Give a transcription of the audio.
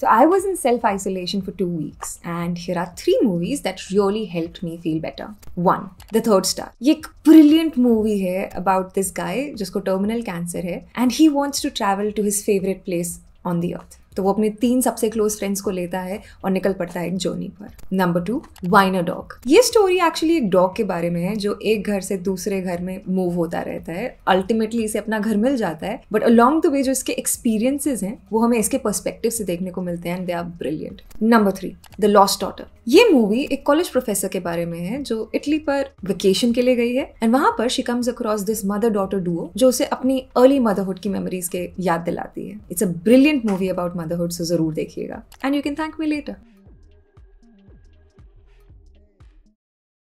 So I was in self isolation for two weeks, and here are three movies that really helped me feel better. One, The Third Star. ये एक brilliant movie है about this guy जिसको terminal cancer है, and he wants to travel to his favorite place on the earth. तो वो अपने तीन सबसे क्लोज फ्रेंड्स को लेता है और निकल पड़ता है एक जर्नी पर नंबर टू वाइनर डॉग ये स्टोरी एक्चुअली एक डॉग के बारे में है जो एक घर से दूसरे घर में मूव होता रहता है अल्टीमेटली इसे अपना घर मिल जाता है बट अलॉन्ग द वे जो इसके एक्सपीरियंसेस हैं वो हमें इसके पर्सपेक्टिव से देखने को मिलते हैं and they are brilliant number three the lost daughter ये मूवी एक कॉलेज प्रोफेसर के बारे में है जो इटली पर वेकेशन के लिए गई है एंड वहां पर she comes across this mother daughter duo जो उसे अपनी अर्ली मदरहुड की मेमोरीज के याद दिलाती है it's a brilliant movie about motherhood से ज़रूर देखिएगा and you can thank me letter